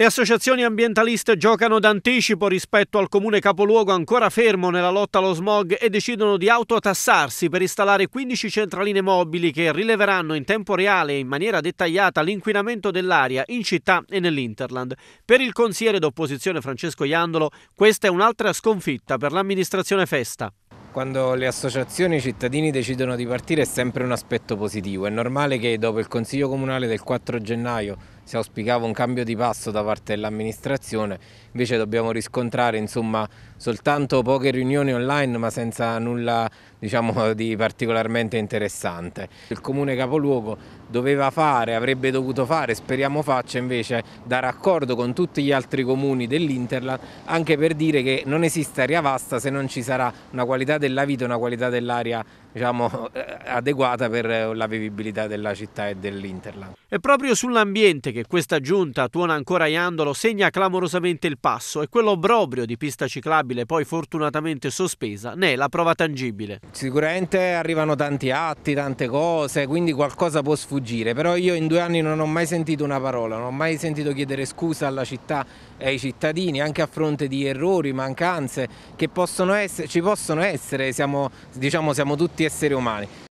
Le associazioni ambientaliste giocano d'anticipo rispetto al comune capoluogo ancora fermo nella lotta allo smog e decidono di autotassarsi per installare 15 centraline mobili che rileveranno in tempo reale e in maniera dettagliata l'inquinamento dell'aria in città e nell'Interland. Per il consigliere d'opposizione Francesco Iandolo questa è un'altra sconfitta per l'amministrazione Festa. Quando le associazioni e i cittadini decidono di partire è sempre un aspetto positivo. È normale che dopo il Consiglio Comunale del 4 gennaio si auspicava un cambio di passo da parte dell'amministrazione, invece dobbiamo riscontrare insomma, soltanto poche riunioni online ma senza nulla diciamo, di particolarmente interessante. Il comune capoluogo doveva fare, avrebbe dovuto fare, speriamo faccia invece, dare accordo con tutti gli altri comuni dell'Interland anche per dire che non esiste aria vasta se non ci sarà una qualità della vita e una qualità dell'aria diciamo, eh, adeguata per eh, la vivibilità della città e dell'Interland. È proprio sull'ambiente che questa giunta, tuona ancora Iandolo, segna clamorosamente il passo e quello di pista ciclabile poi fortunatamente sospesa ne è la prova tangibile. Sicuramente arrivano tanti atti, tante cose, quindi qualcosa può sfuggire, però io in due anni non ho mai sentito una parola, non ho mai sentito chiedere scusa alla città e ai cittadini, anche a fronte di errori, mancanze che possono essere, ci possono essere, siamo, diciamo, siamo tutti tutti esseri umani.